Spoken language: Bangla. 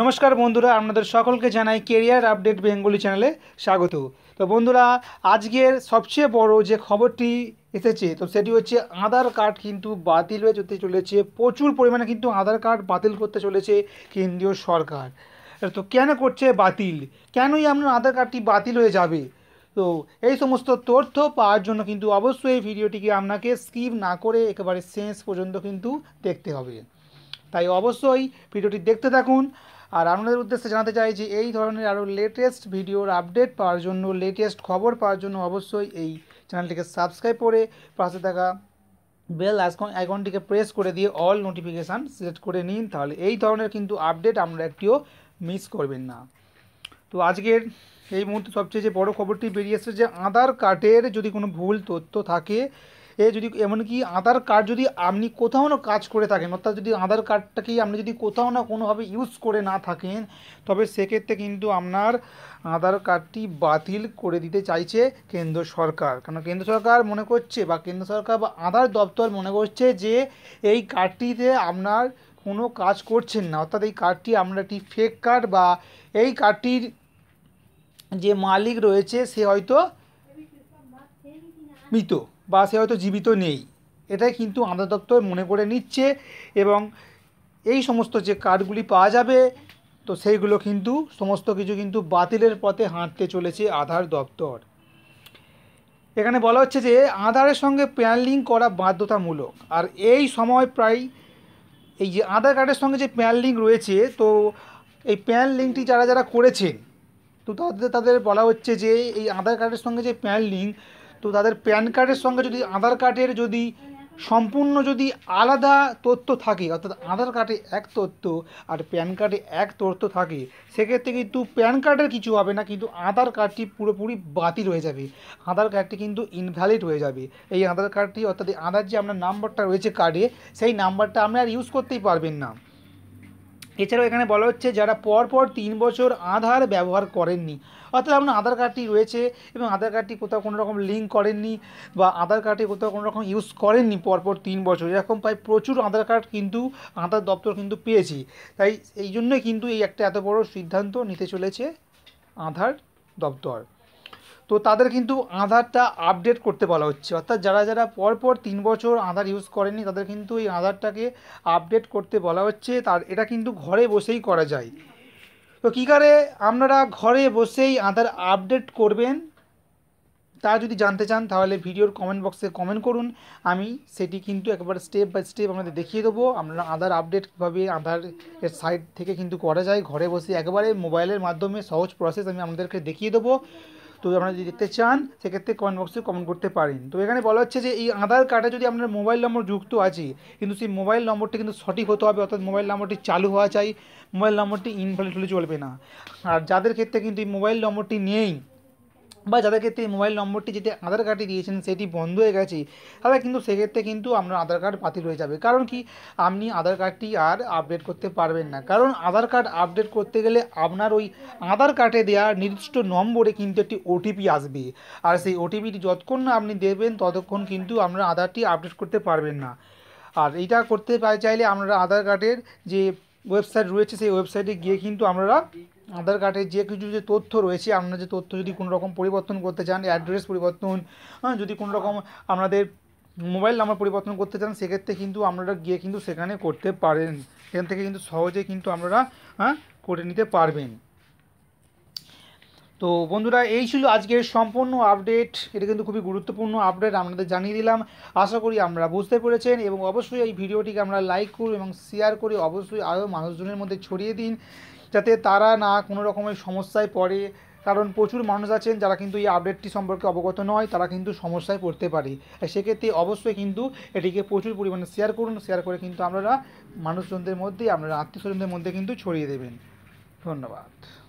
নমস্কার বন্ধুরা আপনাদের সকলকে জানাই কেরিয়ার আপডেট বেঙ্গলি চ্যানেলে স্বাগত তো বন্ধুরা আজকের সবচেয়ে বড় যে খবরটি এসেছে তো সেটি হচ্ছে আধার কার্ড কিন্তু বাতিল হয়ে যেতে চলেছে প্রচুর পরিমাণে কিন্তু আধার কার্ড বাতিল করতে চলেছে কেন্দ্রীয় সরকার তো কেন করছে বাতিল কেনই আপনার আধার কার্ডটি বাতিল হয়ে যাবে তো এই সমস্ত তথ্য পাওয়ার জন্য কিন্তু অবশ্যই এই ভিডিওটিকে আপনাকে স্কিপ না করে একেবারে শেষ পর্যন্ত কিন্তু দেখতে হবে তাই অবশ্যই ভিডিওটি দেখতে থাকুন আর আপনাদের উদ্দেশ্যে জানাতে চাই যে এই ধরনের আরও লেটেস্ট ভিডিওর আপডেট পাওয়ার জন্য লেটেস্ট খবর পাওয়ার জন্য অবশ্যই এই চ্যানেলটিকে সাবস্ক্রাইব করে পাশে থাকা বেল আইকন আইকনটিকে প্রেস করে দিয়ে অল নোটিফিকেশান সিলেক্ট করে নিন তাহলে এই ধরনের কিন্তু আপডেট আমরা একটিও মিস করবেন না তো আজকের এই মুহূর্তে সবচেয়ে যে বড় খবরটি বেরিয়ে এসেছে যে আধার কার্ডের যদি কোনো ভুল তথ্য থাকে এ যদি এমনকি আধার কার্ড যদি আপনি কোথাও না কাজ করে থাকেন অর্থাৎ যদি আধার কার্ডটাকেই আপনি যদি কোথাও না কোনোভাবে ইউজ করে না থাকেন তবে সেক্ষেত্রে কিন্তু আপনার আধার কার্ডটি বাতিল করে দিতে চাইছে কেন্দ্র সরকার কারণ কেন্দ্র সরকার মনে করছে বা কেন্দ্র সরকার বা আধার দপ্তর মনে করছে যে এই কার্ডটিতে আপনার কোনো কাজ করছেন না অর্থাৎ এই কার্ডটি আপনার একটি ফেক কার্ড বা এই কার্ডটির যে মালিক রয়েছে সে হয়তো মৃত বা সে হয়তো জীবিত নেই এটাই কিন্তু আমদা দপ্তর মনে করে নিচ্ছে এবং এই সমস্ত যে কার্ডগুলি পাওয়া যাবে তো সেইগুলো কিন্তু সমস্ত কিছু কিন্তু বাতিলের পথে হাঁটতে চলেছে আধার দপ্তর এখানে বলা হচ্ছে যে আধারের সঙ্গে প্যান লিঙ্ক করা বাধ্যতামূলক আর এই সময় প্রায় এই যে আধার কার্ডের সঙ্গে যে প্যান লিঙ্ক রয়েছে তো এই প্যান লিঙ্কটি যারা যারা করেছেন তো তাদের তাদের বলা হচ্ছে যে এই আধার কার্ডের সঙ্গে যে প্যান লিঙ্ক তো তাদের প্যান কার্ডের সঙ্গে যদি আধার কার্ডের যদি সম্পূর্ণ যদি আলাদা তথ্য থাকে অর্থাৎ আধার কার্ডে এক তথ্য আর প্যান কার্ডে এক তথ্য থাকে সেক্ষেত্রে কিন্তু প্যান কার্ডের কিছু হবে না কিন্তু আধার কার্ডটি পুরোপুরি বাতিল হয়ে যাবে আধার কার্ডটি কিন্তু ইনভ্যালিড হয়ে যাবে এই আধার কার্ডটি অর্থাৎ আধার যে আপনার নাম্বারটা রয়েছে কার্ডে সেই নাম্বারটা আপনি আর ইউজ করতেই পারবেন না এছাড়াও এখানে বলা হচ্ছে যারা পরপর তিন বছর আধার ব্যবহার করেননি অর্থাৎ আপনার আধার কার্ডটি রয়েছে এবং আধার কার্ডটি কোথাও কোনো রকম লিঙ্ক করেননি বা আধার কার্ডটি কোথাও কোনো রকম ইউজ করেননি পরপর তিন বছর এরকম প্রায় প্রচুর আধার কার্ড কিন্তু আধার দপ্তর কিন্তু পেয়েছি তাই এই জন্যই কিন্তু এই একটা এত বড় সিদ্ধান্ত নিতে চলেছে আধার দপ্তর তো তাদের কিন্তু আধারটা আপডেট করতে বলা হচ্ছে অর্থাৎ যারা যারা পরপর তিন বছর আধার ইউজ করেনি তাদের কিন্তু এই আধারটাকে আপডেট করতে বলা হচ্ছে তার এটা কিন্তু ঘরে বসেই করা যায় তো কী করে আপনারা ঘরে বসেই আধার আপডেট করবেন তা যদি জানতে চান তাহলে ভিডিওর কমেন্ট বক্সে কমেন্ট করুন আমি সেটি কিন্তু একবার স্টেপ বাই স্টেপ আমাদের দেখিয়ে দেবো আপনারা আধার আপডেট কীভাবে আধার এর সাইট থেকে কিন্তু করা যায় ঘরে বসে একবারে মোবাইলের মাধ্যমে সহজ প্রসেস আমি আপনাদেরকে দেখিয়ে দেবো তো আপনারা যদি দেখতে চান সেক্ষেত্রে কমেন্ট বক্সে কমেন্ট করতে পারেন তো এখানে বলা হচ্ছে যে এই আধার কার্ডে যদি আপনার মোবাইল নম্বর যুক্ত আছে কিন্তু সেই মোবাইল নম্বরটি কিন্তু সঠিক হতে হবে অর্থাৎ মোবাইল নম্বরটি চালু হওয়া চাই মোবাইল নম্বরটি ইনভ্যালিড হলে চলবে না আর যাদের ক্ষেত্রে কিন্তু এই মোবাইল নম্বরটি নেই বা যাদের ক্ষেত্রে মোবাইল নম্বরটি যেটি আধার কার্ডে দিয়েছেন সেটি বন্ধ হয়ে গেছে তাহলে কিন্তু সেক্ষেত্রে কিন্তু আপনার আধার কার্ড বাতিল হয়ে যাবে কারণ কি আপনি আধার কার্ডটি আর আপডেট করতে পারবেন না কারণ আধার কার্ড আপডেট করতে গেলে আপনার ওই আধার কার্ডে দেওয়া নির্দিষ্ট নম্বরে কিন্তু একটি ওটিপি আসবে আর সেই ওটিপিটি যতক্ষণ না আপনি দেবেন ততক্ষণ কিন্তু আপনার আধারটি আপডেট করতে পারবেন না আর এইটা করতে চাইলে আপনারা আধার কার্ডের যে ওয়েবসাইট রয়েছে সেই ওয়েবসাইটে গিয়ে কিন্তু আপনারা আধার কার্ডে যে কিছু যে তথ্য রয়েছে আপনার যে তথ্য যদি কোনো রকম পরিবর্তন করতে চান অ্যাড্রেস পরিবর্তন যদি কোনো রকম আপনাদের মোবাইল নাম্বার পরিবর্তন করতে চান সেক্ষেত্রে কিন্তু আপনারা গিয়ে কিন্তু সেখানে করতে পারেন সেখান থেকে কিন্তু সহজে কিন্তু আপনারা হ্যাঁ করে নিতে পারবেন তো বন্ধুরা এই ছিল আজকের সম্পূর্ণ আপডেট এটা কিন্তু খুবই গুরুত্বপূর্ণ আপডেট আপনাদের জানিয়ে দিলাম আশা করি আমরা বুঝতে পেরেছেন এবং অবশ্যই এই ভিডিওটিকে আমরা লাইক করুন এবং শেয়ার করি অবশ্যই আরও মানুষজনের মধ্যে ছড়িয়ে দিন যাতে তারা না কোনো রকমের সমস্যায় পড়ে কারণ প্রচুর মানুষ আছেন যারা কিন্তু এই আপডেটটি সম্পর্কে অবগত নয় তারা কিন্তু সমস্যায় পড়তে পারে সেক্ষেত্রে অবশ্যই কিন্তু এটিকে প্রচুর পরিমাণে শেয়ার করুন শেয়ার করে কিন্তু আপনারা মানুষজনদের মধ্যে আপনারা আত্মীয় স্বজনদের মধ্যে কিন্তু ছড়িয়ে দেবেন ধন্যবাদ